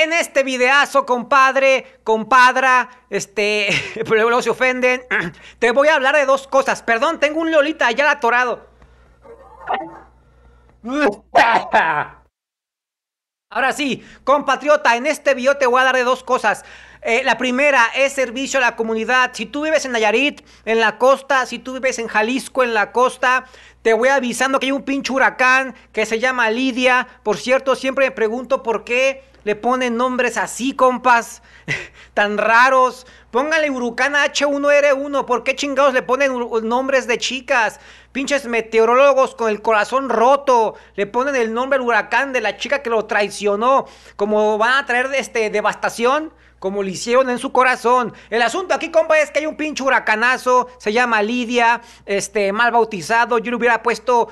En este videazo, compadre, compadra, este, pero luego se ofenden, te voy a hablar de dos cosas. Perdón, tengo un Lolita allá atorado. Ahora sí, compatriota, en este video te voy a dar de dos cosas. Eh, la primera es servicio a la comunidad. Si tú vives en Nayarit, en la costa, si tú vives en Jalisco, en la costa, te voy avisando que hay un pinche huracán que se llama Lidia. Por cierto, siempre me pregunto por qué le ponen nombres así, compas, tan raros. Póngale huracán H1R1. ¿Por qué chingados le ponen nombres de chicas? Pinches meteorólogos con el corazón roto. Le ponen el nombre al huracán de la chica que lo traicionó. Como van a traer este, devastación como le hicieron en su corazón. El asunto aquí, compa, es que hay un pinche huracanazo, se llama Lidia, este, mal bautizado, yo le hubiera puesto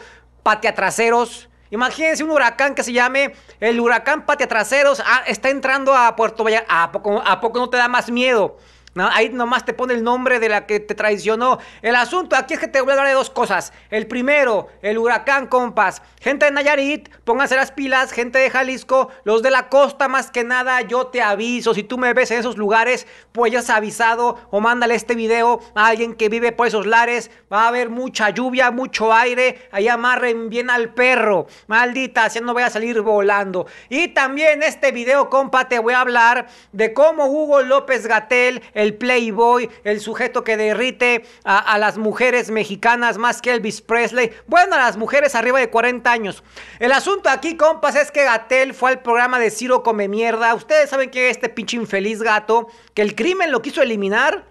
traseros. Imagínense un huracán que se llame el huracán Patiatraseros Ah, está entrando a Puerto Vallarta. ¿A poco no te da más miedo? ¿no? Ahí nomás te pone el nombre de la que te traicionó. El asunto aquí es que te voy a hablar de dos cosas. El primero, el huracán, compas. Gente de Nayarit, pónganse las pilas. Gente de Jalisco, los de la costa, más que nada, yo te aviso. Si tú me ves en esos lugares, pues ya has avisado o mándale este video a alguien que vive por esos lares. Va a haber mucha lluvia, mucho aire. Ahí amarren bien al perro. Maldita, si no voy a salir volando. Y también este video, compa, te voy a hablar de cómo Hugo López Gatel, el el playboy, el sujeto que derrite a, las mujeres mexicanas más que Elvis Presley. Bueno, a las mujeres arriba de 40 años. El asunto aquí, compas, es que Gatel fue al programa de Ciro Come Mierda. Ustedes saben que este pinche infeliz gato, que el crimen lo quiso eliminar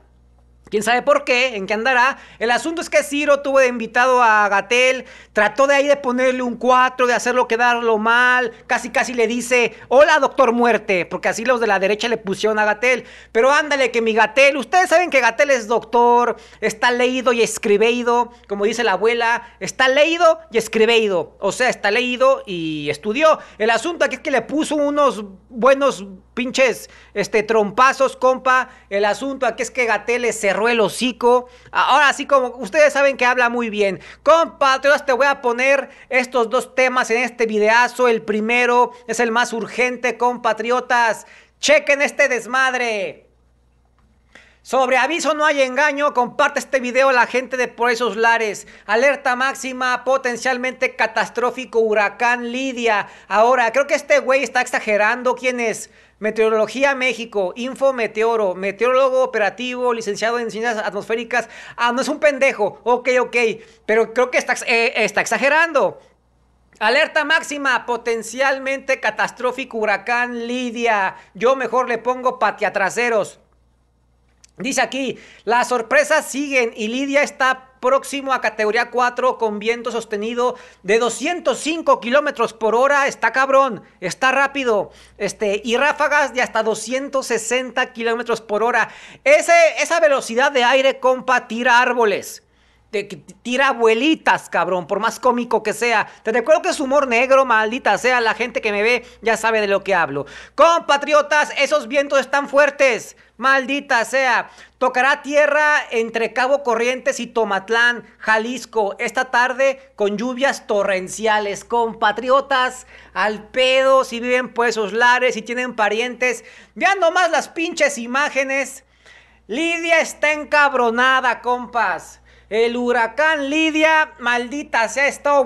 Quién sabe por qué, en qué andará. El asunto es que Ciro tuvo de invitado a Gatel, trató de ahí de ponerle un 4, de hacerlo quedarlo mal, casi casi le dice, hola doctor muerte, porque así los de la derecha le pusieron a Gatel. Pero ándale que mi Gatel, ustedes saben que Gatel es doctor, está leído y escribeído, como dice la abuela, está leído y escribeído, o sea, está leído y estudió. El asunto aquí es que le puso unos buenos pinches este, trompazos, compa. El asunto aquí es que Gatel le cerró el hocico. Ahora sí, como ustedes saben que habla muy bien. Compatriotas, te voy a poner estos dos temas en este videazo. El primero es el más urgente, compatriotas. Chequen este desmadre. Sobre aviso no hay engaño, comparte este video a la gente de por esos lares. Alerta máxima, potencialmente catastrófico huracán Lidia. Ahora, creo que este güey está exagerando. ¿Quién es? Meteorología México, Info Meteoro, meteorólogo operativo, licenciado en ciencias atmosféricas. Ah, no es un pendejo. Ok, ok. Pero creo que está, eh, está exagerando. Alerta máxima, potencialmente catastrófico huracán Lidia. Yo mejor le pongo patia traseros. Dice aquí, las sorpresas siguen y Lidia está próximo a categoría 4 con viento sostenido de 205 kilómetros por hora. Está cabrón, está rápido. Este, y ráfagas de hasta 260 kilómetros por hora. Ese, esa velocidad de aire, compa, tira árboles tira abuelitas, cabrón, por más cómico que sea. Te recuerdo que es humor negro, maldita sea. La gente que me ve ya sabe de lo que hablo. Compatriotas, esos vientos están fuertes. Maldita sea. Tocará tierra entre Cabo Corrientes y Tomatlán, Jalisco, esta tarde con lluvias torrenciales. Compatriotas, al pedo, si viven pues esos lares, si tienen parientes, vean nomás las pinches imágenes. Lidia está encabronada, compas. El huracán Lidia, maldita, se ha estado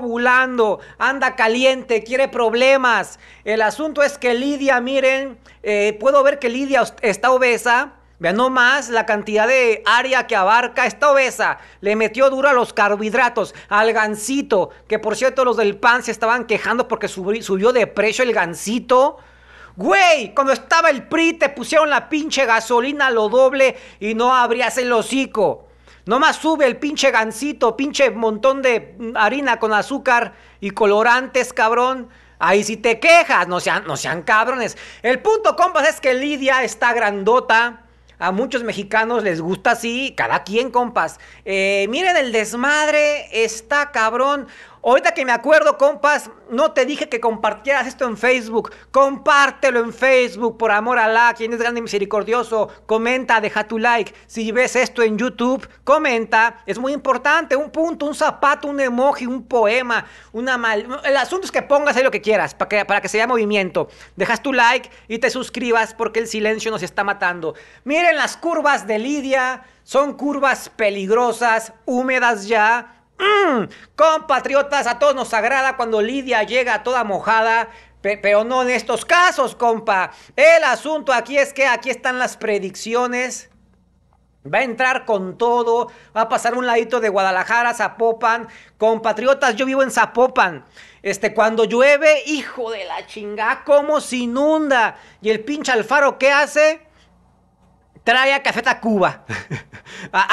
anda caliente, quiere problemas. El asunto es que Lidia, miren, eh, puedo ver que Lidia está obesa. Vean nomás la cantidad de área que abarca Está obesa. Le metió duro a los carbohidratos, al gancito. que por cierto los del pan se estaban quejando porque subió de precio el gansito. Güey, cuando estaba el PRI te pusieron la pinche gasolina a lo doble y no abrías el hocico. No más sube el pinche gancito, pinche montón de harina con azúcar y colorantes, cabrón. Ahí si te quejas, no sean, no sean cabrones. El punto, compas, es que Lidia está grandota. A muchos mexicanos les gusta así, cada quien, compas. Eh, miren, el desmadre está cabrón. Ahorita que me acuerdo, compas, no te dije que compartieras esto en Facebook. Compártelo en Facebook, por amor a Allah, quien es grande y misericordioso. Comenta, deja tu like. Si ves esto en YouTube, comenta. Es muy importante. Un punto, un zapato, un emoji, un poema, una El asunto es que pongas ahí lo que quieras para que, para que sea movimiento. Dejas tu like y te suscribas porque el silencio nos está matando. Miren las curvas de Lidia. Son curvas peligrosas, húmedas ya Mm, compatriotas, a todos nos agrada cuando Lidia llega toda mojada. pero no en estos casos, compa. El asunto aquí es que aquí están las predicciones. Va a entrar con todo. Va a pasar un ladito de Guadalajara, Zapopan. Compatriotas, yo vivo en Zapopan. Este, cuando llueve, hijo de la chingada, como se inunda. Y el pinche Alfaro, ¿qué hace? Trae a Café a,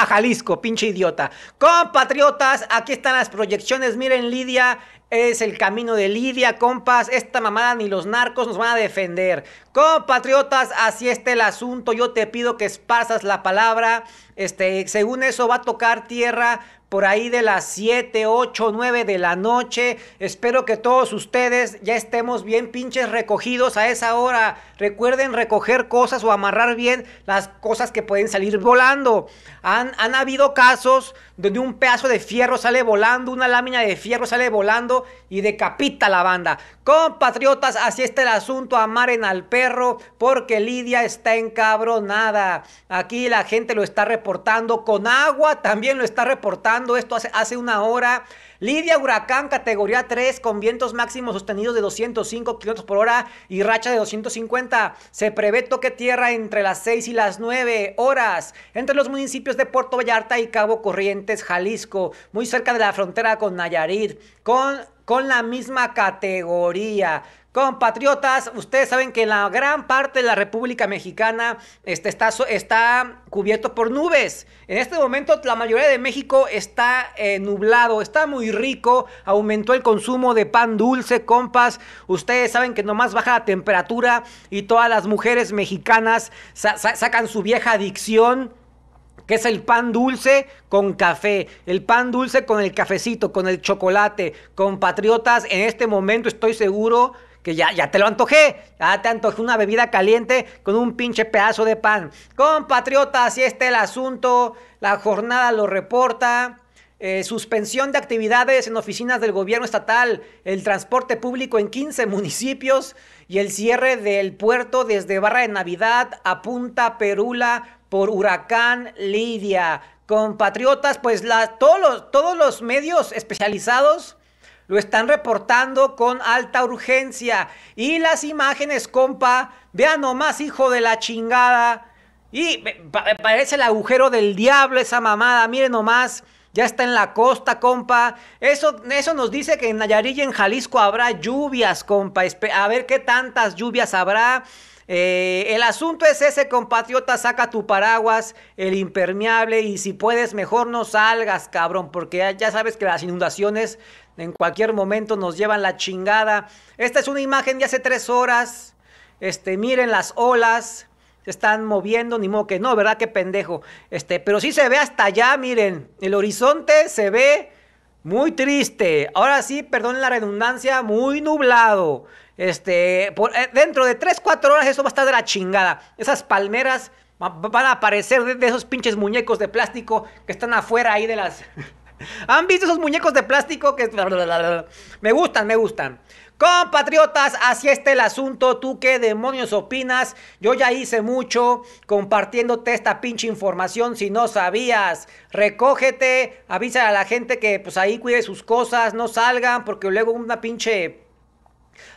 a, Jalisco, pinche idiota. Compatriotas, aquí están las proyecciones. Miren, Lidia es el camino de Lidia, compas. Esta mamada ni los narcos nos van a defender. Compatriotas, así está el asunto. Yo te pido que esparzas la palabra. Este, según eso va a tocar tierra por ahí de las 7, 8, 9 de la noche. Espero que todos ustedes ya estemos bien pinches recogidos a esa hora. Recuerden recoger cosas o amarrar bien las cosas que pueden salir volando. Han, han habido casos donde un pedazo de fierro sale volando, una lámina de fierro sale volando y decapita la banda. Compatriotas, así está el asunto. Amaren al perro porque Lidia está encabronada. Aquí la gente lo está reportando con agua, también lo está reportando esto hace, hace una hora. Lidia, huracán categoría 3 con vientos máximos sostenidos de 205 km por hora y racha de 250. Se prevé toque tierra entre las 6 y las 9 horas entre los municipios de Puerto Vallarta y Cabo Corrientes, Jalisco, muy cerca de la frontera con Nayarit, con, con la misma categoría. Compatriotas, ustedes saben que la gran parte de la República Mexicana este, está, está cubierto por nubes. En este momento la mayoría de México está eh, nublado, está muy rico, aumentó el consumo de pan dulce, compas. Ustedes saben que nomás baja la temperatura y todas las mujeres mexicanas sacan su vieja adicción que es el pan dulce con café, el pan dulce con el cafecito, con el chocolate. Compatriotas, en este momento estoy seguro ya, te lo antojé, ya te antojé una bebida caliente con un pinche pedazo de pan. Compatriotas, este es el asunto, la jornada lo reporta. Eh, suspensión de actividades en oficinas del gobierno estatal, el transporte público en 15 municipios y el cierre del puerto desde Barra de Navidad a Punta Perula por huracán Lidia. Compatriotas, pues la, todos, los, todos los medios especializados lo están reportando con alta urgencia. Y las imágenes, compa, vean nomás, hijo de la chingada. Y parece el agujero del diablo esa mamada, miren nomás. Ya está en la costa, compa. Eso, eso nos dice que en Nayarit y en Jalisco habrá lluvias, compa. A ver qué tantas lluvias habrá. Eh, el asunto es ese, compatriota, saca tu paraguas, el impermeable y si puedes mejor no salgas, cabrón, porque ya sabes que las inundaciones en cualquier momento nos llevan la chingada. Esta es una imagen de hace tres horas. Este, miren las olas. Se están moviendo, ni modo que no, ¿verdad? Qué pendejo. Este, pero sí se ve hasta allá, miren. El horizonte se ve muy triste. Ahora sí, perdón la redundancia, muy nublado. Este, eh, dentro de 3, 4 horas eso va a estar de la chingada. Esas palmeras van a aparecer de, esos pinches muñecos de plástico que están afuera ahí de las... ¿Han visto esos muñecos de plástico que... Me gustan, me gustan. Compatriotas, así está el asunto. ¿Tú qué demonios opinas? Yo ya hice mucho compartiéndote esta pinche información si no sabías. Recógete, avisa a la gente que pues ahí cuide sus cosas, no salgan porque luego una pinche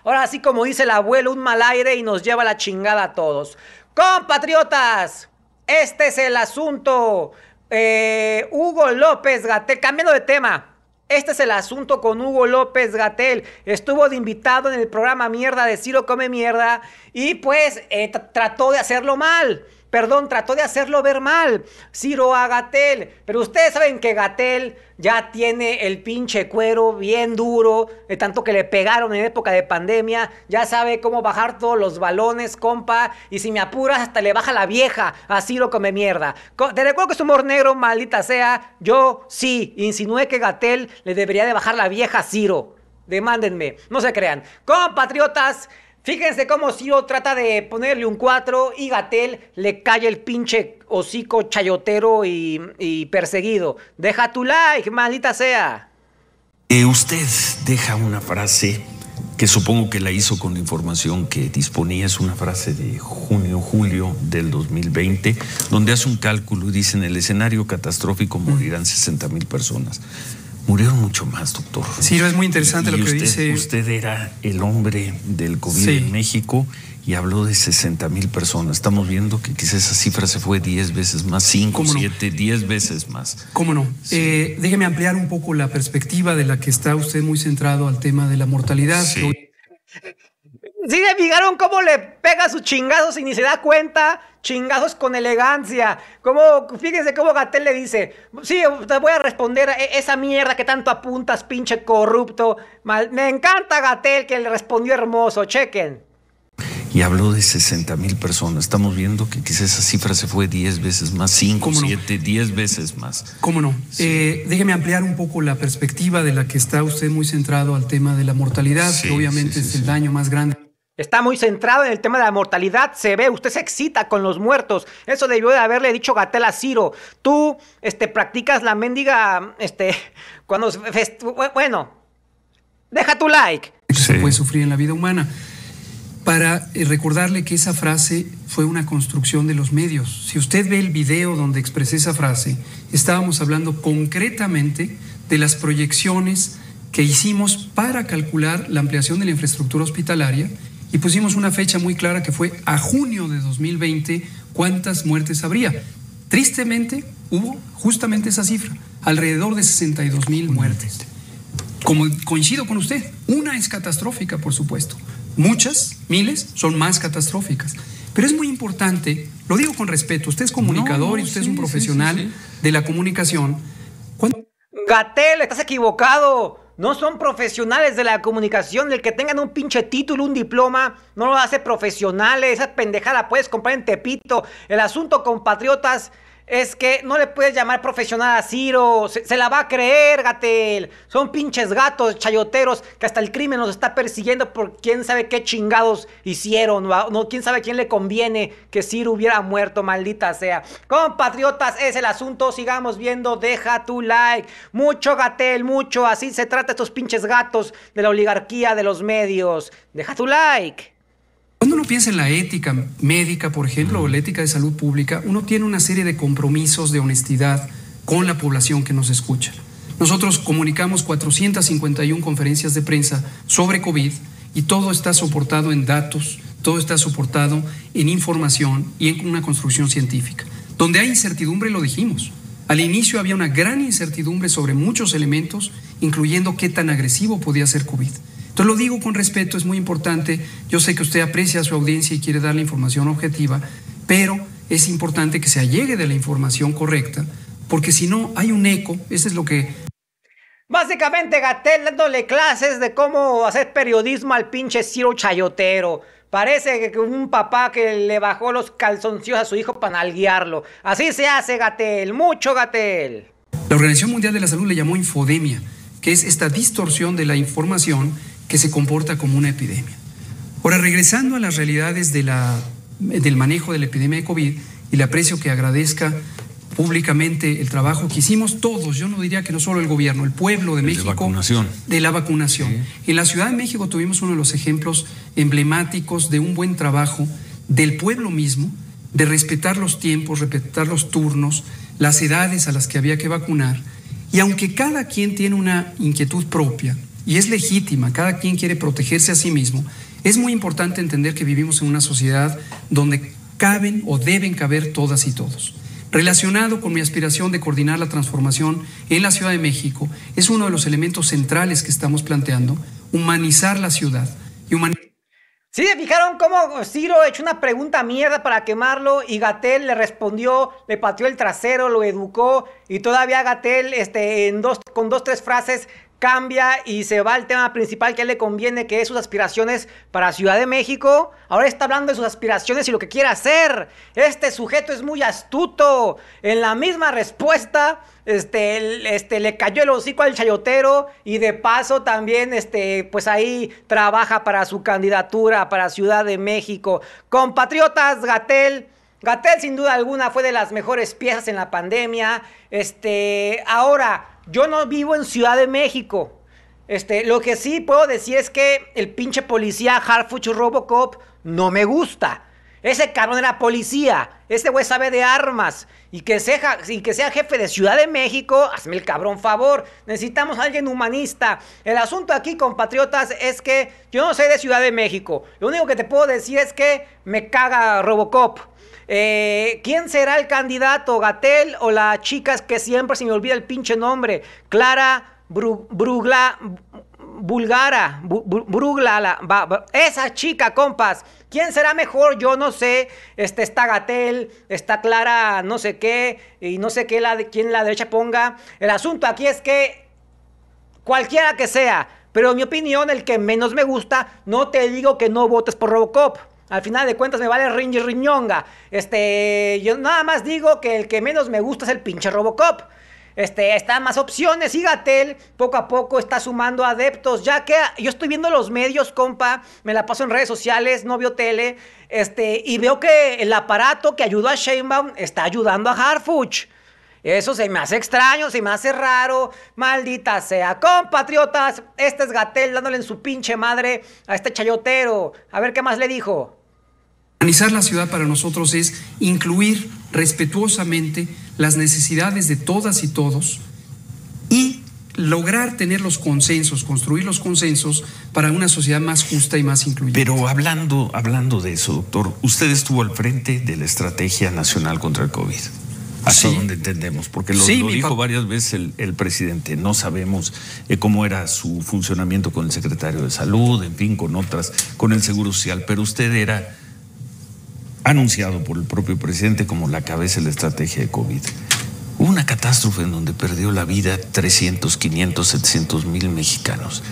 Ahora sí, como dice el abuelo, un mal aire y nos lleva la chingada a todos. Compatriotas, este es el asunto. Eh, Hugo López Gatel, cambiando de tema. Este es el asunto con Hugo López Gatel. Estuvo de invitado en el programa Mierda de Ciro Come Mierda y pues eh, trató de hacerlo mal perdón, trató de hacerlo ver mal. Ciro a Gatel. Pero ustedes saben que Gatel ya tiene el pinche cuero bien duro, de tanto que le pegaron en época de pandemia, ya sabe cómo bajar todos los balones, compa, y si me apuras hasta le baja la vieja, así Ciro come mierda. De recuerdo que es humor negro, maldita sea, yo sí insinué que Gatel le debería de bajar la vieja a Ciro. Demándenme, no se crean. Compatriotas, Fíjense cómo Ciro trata de ponerle un 4 y Gatel le cae el pinche hocico chayotero y, perseguido. Deja tu like, maldita sea. Eh, usted deja una frase que supongo que la hizo con la información que disponía. Es una frase de junio, julio del 2020, donde hace un cálculo y dice: en el escenario catastrófico morirán 60 mm. mil personas murieron mucho más, doctor. Sí, es muy interesante lo que dice. Usted era el hombre del COVID en México y habló de 60 mil personas. Estamos viendo que quizás esa cifra se fue 10 veces más, 5, 7, 10 veces más. ¿Cómo no? Eh, déjeme ampliar un poco la perspectiva de la que está usted muy centrado al tema de la mortalidad. Sí, le fijaron cómo le pega sus chingazos y ni se da cuenta. Chingazos con elegancia. Como, fíjense cómo Gatel le dice: Sí, te voy a responder e-, esa mierda que tanto apuntas, pinche corrupto. Me encanta Gatel que le respondió hermoso. Chequen. Y habló de 60 mil personas. Estamos viendo que quizás esa cifra se fue 10 veces más, 5, 7, 10 veces más. ¿Cómo no? Eh, déjeme ampliar un poco la perspectiva de la que está usted muy centrado al tema de la mortalidad, que obviamente es el daño más grande. Está muy centrado en el tema de la mortalidad. Se ve, usted se excita con los muertos. Eso debió de haberle dicho Gatel a Ciro. Tú este, practicas la mendiga. Este, cuando. Bueno, deja tu like. Se puede sufrir en la vida humana. Para eh, recordarle que esa frase fue una construcción de los medios. Si usted ve el video donde expresé esa frase, estábamos hablando concretamente de las proyecciones que hicimos para calcular la ampliación de la infraestructura hospitalaria y pusimos una fecha muy clara que fue a junio de 2020 cuántas muertes habría. Tristemente hubo justamente esa cifra, alrededor de 62 mil muertes. Como coincido con usted, una es catastrófica, por supuesto. Muchas, miles, son más catastróficas. Pero es muy importante, lo digo con respeto, usted es comunicador y usted es un profesional de la comunicación. Gatel, estás equivocado no son profesionales de la comunicación. El que tengan un pinche título, un diploma, no lo hace profesionales. Esa pendejada puedes comprar en Tepito. El asunto, compatriotas, es que no le puedes llamar profesional a Ciro. Se, la va a creer, Gatel. Son pinches gatos, chayoteros, que hasta el crimen los está persiguiendo por quién sabe qué chingados hicieron. No, quién sabe quién le conviene que Ciro hubiera muerto, maldita sea. Compatriotas, es el asunto. Sigamos viendo. Deja tu like. Mucho Gatel, mucho. Así se trata estos pinches gatos de la oligarquía de los medios. Deja tu like. Cuando uno piensa en la ética médica, por ejemplo, o la ética de salud pública, uno tiene una serie de compromisos de honestidad con la población que nos escucha. Nosotros comunicamos 451 conferencias de prensa sobre COVID y todo está soportado en datos, todo está soportado en información y en una construcción científica. Donde hay incertidumbre, lo dijimos. Al inicio había una gran incertidumbre sobre muchos elementos, incluyendo qué tan agresivo podía ser COVID. Entonces lo digo con respeto, es muy importante. Yo sé que usted aprecia a su audiencia y quiere dar la información objetiva, pero es importante que se allegue de la información correcta, porque si no hay un eco, eso es lo que... Básicamente Gatel dándole clases de cómo hacer periodismo al pinche Ciro Chayotero. Parece que un papá que le bajó los calzoncillos a su hijo para nalguearlo. Así se hace, Gatel, mucho Gatel. La Organización Mundial de la Salud le llamó infodemia, que es esta distorsión de la información que se comporta como una epidemia. Ahora, regresando a las realidades de la, del manejo de la epidemia de COVID, y le aprecio que agradezca públicamente el trabajo que hicimos todos, yo no diría que no solo el gobierno, el pueblo de México, de, de la vacunación. En la Ciudad de México tuvimos uno de los ejemplos emblemáticos de un buen trabajo del pueblo mismo, de respetar los tiempos, respetar los turnos, las edades a las que había que vacunar, y aunque cada quien tiene una inquietud propia, y es legítima, cada quien quiere protegerse a sí mismo, es muy importante entender que vivimos en una sociedad donde caben o deben caber todas y todos. Relacionado con mi aspiración de coordinar la transformación en la Ciudad de México, es uno de los elementos centrales que estamos planteando, humanizar la ciudad. Y humanizar Sí, se fijaron cómo Ciro echó una pregunta mierda para quemarlo y Gatel le respondió, le pateó el trasero, lo educó y todavía Gatel este, en dos, con dos, tres frases cambia y se va al tema principal que le conviene, que es sus aspiraciones para Ciudad de México. Ahora está hablando de sus aspiraciones y lo que quiere hacer. Este sujeto es muy astuto. En la misma respuesta, este, este le cayó el hocico al chayotero y de paso también, este, pues ahí trabaja para su candidatura para Ciudad de México. Compatriotas, Gatel. Gatel sin duda alguna fue de las mejores piezas en la pandemia. Este, ahora yo no vivo en Ciudad de México. Este, lo que sí puedo decir es que el pinche policía Harfuch Robocop no me gusta. Ese cabrón era policía. Ese güey sabe de armas. Y que, sea, y que sea jefe de Ciudad de México, hazme el cabrón favor. Necesitamos a alguien humanista. El asunto aquí, compatriotas, es que yo no soy de Ciudad de México. Lo único que te puedo decir es que me caga Robocop. Eh, ¿Quién será el candidato? ¿Gatel o la chica que siempre se me olvida el pinche nombre? Clara Brugla. Vulgara Brugla, esa chica, compas. ¿Quién será mejor? Yo no sé. Este está Gatel, está Clara, no sé qué, y no sé qué la de quién la derecha ponga. El asunto aquí es que cualquiera que sea, pero en mi opinión el que menos me gusta, no te digo que no votes por Robocop. Al final de cuentas me vale Ringy riñonga. Este, yo nada más digo que el que menos me gusta es el pinche Robocop. Este, está más opciones y Gatel poco a poco está sumando adeptos, ya que yo estoy viendo los medios, compa, me la paso en redes sociales, no veo tele, este, y veo que el aparato que ayudó a Sheinbaum está ayudando a Harfuch. Eso se me hace extraño, se me hace raro. Maldita sea. Compatriotas, este es Gatel dándole en su pinche madre a este chayotero. A ver qué más le dijo. Organizar la ciudad para nosotros es incluir respetuosamente las necesidades de todas y todos y lograr tener los consensos, construir los consensos para una sociedad más justa y más incluyente. Pero hablando, hablando de eso, doctor, usted estuvo al frente de la Estrategia Nacional contra el COVID. Así donde entendemos, porque lo, dijo varias veces el, presidente. No sabemos eh, cómo era su funcionamiento con el secretario de Salud, en fin, con otras, con el Seguro Social, pero usted era anunciado por el propio presidente como la cabeza de la estrategia de COVID. Hubo una catástrofe en donde perdió la vida 300, 500, 700 mil mexicanos.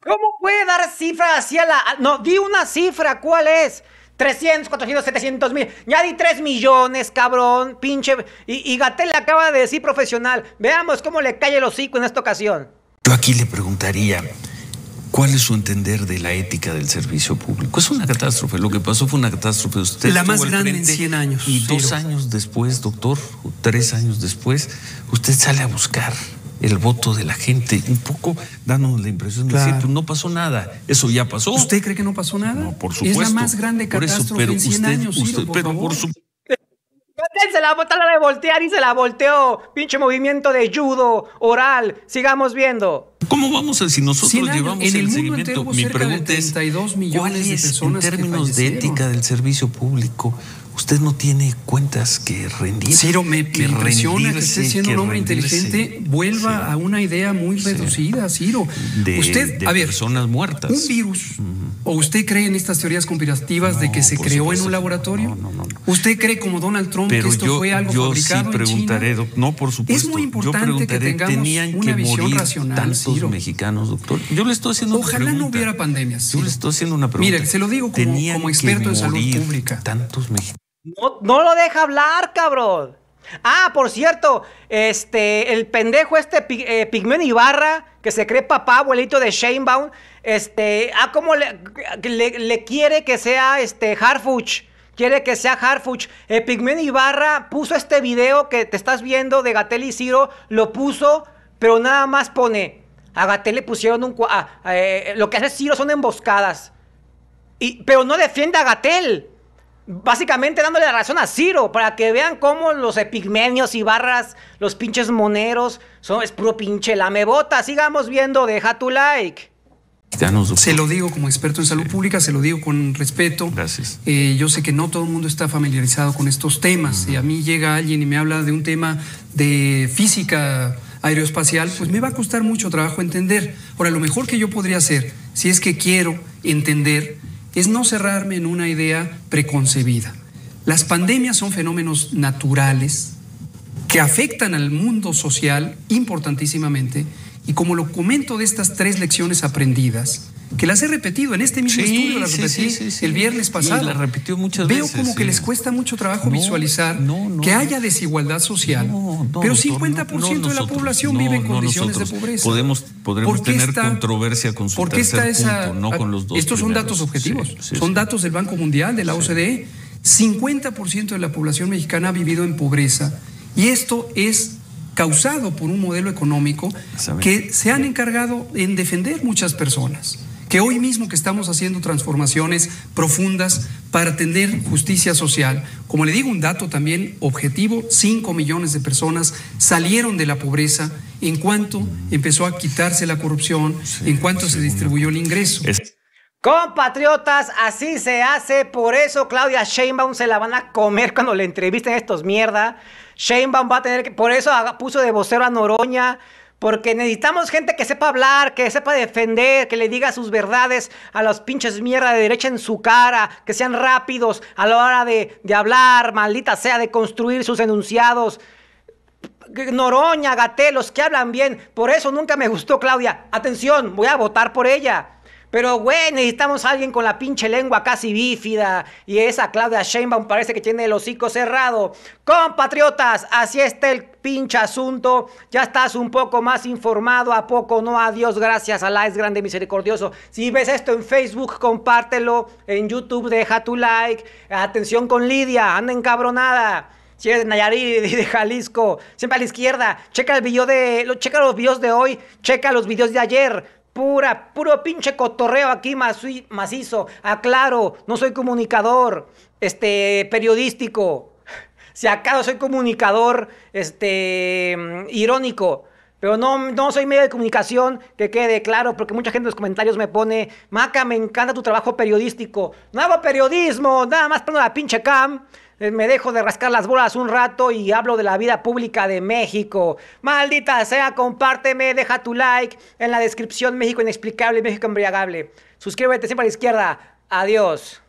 ¿Cómo puede dar cifra a la... No, di una cifra, ¿cuál es? 300, 400, 700 mil. Ya di 3 millones, cabrón, pinche. Y, y Gatel acaba de decir profesional. Veamos cómo le cae el hocico en esta ocasión. Yo aquí le preguntaría, ¿Cuál es su entender de la ética del servicio público? Es una catástrofe. Lo que pasó fue una catástrofe. Usted la más grande en 100 años. Y dos años después, doctor, o tres años después, usted sale a buscar el voto de la gente, un poco dándonos la impresión de decir, no pasó nada, eso ya pasó. ¿Usted cree que no pasó nada? No, por supuesto. Es la más grande catástrofe por en 100 años, pero por supuesto se la botaron la de voltear y se la volteó. Pinche movimiento de judo, oral. Sigamos viendo. ¿Cómo vamos a si nosotros llevamos el, seguimiento? Mi pregunta es, ¿cuál es en términos de ética del servicio público? usted no tiene cuentas que rendir. Ciro, me, que impresiona que usted siendo un hombre inteligente vuelva a una idea muy reducida, Ciro. De, usted, a ver, personas muertas. Un virus. ¿O usted cree en estas teorías conspirativas de que se creó en un laboratorio? No, no, ¿Usted cree como Donald Trump que esto fue algo yo sí preguntaré, No, por supuesto. Es muy importante que tengamos una que visión racional, tantos mexicanos, doctor. Yo le estoy haciendo Ojalá una pregunta. Ojalá no hubiera pandemias. Yo le estoy haciendo una pregunta. Mire, se lo digo como, como experto en salud pública. Tantos mexicanos. No, lo deja hablar, cabrón. Ah, por cierto, este, el pendejo este eh, Pigmen Ibarra, que se cree papá, abuelito de Shanebaum, este, ah, como le, quiere que sea este Harfuch, quiere que sea Harfuch. Eh, Pigmen Ibarra puso este video que te estás viendo de Gatel y Ciro, lo puso, pero nada más pone, a Gatel le pusieron un, ah, eh, lo que hace Ciro son emboscadas, y, pero no defiende a Gatel básicamente dándole la razón a Ciro, para que vean cómo los epigmenios y barras, los pinches moneros, son, es puro pinche lamebota. Sigamos viendo, deja tu like. Se lo digo como experto en salud pública, se lo digo con respeto. Gracias. Eh, yo sé que no todo el mundo está familiarizado con estos temas. Si a mí llega alguien y me habla de un tema de física aeroespacial, pues me va a costar mucho trabajo entender. Ahora, lo mejor que yo podría hacer, si es que quiero entender, es no cerrarme en una idea preconcebida. Las pandemias son fenómenos naturales que afectan al mundo social importantísimamente y como lo comento de estas tres lecciones aprendidas, que las he repetido en este mismo estudio, las repetí el viernes pasado. Veo como que les cuesta mucho trabajo visualizar que haya desigualdad social, pero 50% de la población vive en condiciones de pobreza. Podemos, tener controversia con su ¿por no con los dos. Estos son datos objetivos, son datos del Banco Mundial, de la OCDE. 50% de la población mexicana ha vivido en pobreza y esto es causado por un modelo económico que se han encargado en defender muchas personas que hoy mismo que estamos haciendo transformaciones profundas para atender justicia social, como le digo un dato también objetivo, 5 millones de personas salieron de la pobreza en cuanto empezó a quitarse la corrupción, en cuanto pues se distribuyó el ingreso. Compatriotas, así se hace, por eso Claudia Sheinbaum se la van a comer cuando le entrevisten estos mierda. Sheinbaum va a tener que, por eso puso de vocero a Noroña, porque necesitamos gente que sepa hablar, que sepa defender, que le diga sus verdades a los pinches mierda de derecha en su cara, que sean rápidos a la hora de, hablar, maldita sea, de construir sus enunciados. Noroña, Gatelos, que hablan bien. Por eso nunca me gustó Claudia. Atención, voy a votar por ella. Pero, güey, necesitamos a alguien con la pinche lengua casi bífida. Y esa Claudia Sheinbaum parece que tiene el hocico cerrado. Compatriotas, así está el pinche asunto. Ya estás un poco más informado. ¿A poco no? Adiós, gracias. la es grande, misericordioso. Si ves esto en Facebook, compártelo. En YouTube, deja tu like. Atención con Lidia, anda encabronada si eres de Nayarit y de Jalisco, siempre a la izquierda, checa el video de, checa los videos de hoy, checa los videos de ayer, puro pinche cotorreo aquí macizo. Aclaro, no soy comunicador, este, periodístico. Si acaso soy comunicador, este, mm, irónico. Pero no, no soy medio de comunicación, que quede claro, porque mucha gente en los comentarios me pone, Maca, me encanta tu trabajo periodístico. No hago periodismo, nada más prendo la pinche cam. Eh, me dejo de rascar las bolas un rato y hablo de la vida pública de México. Maldita sea, compárteme, deja tu like. En la descripción México inexplicable, México embriagable. Suscríbete siempre a la izquierda. Adiós.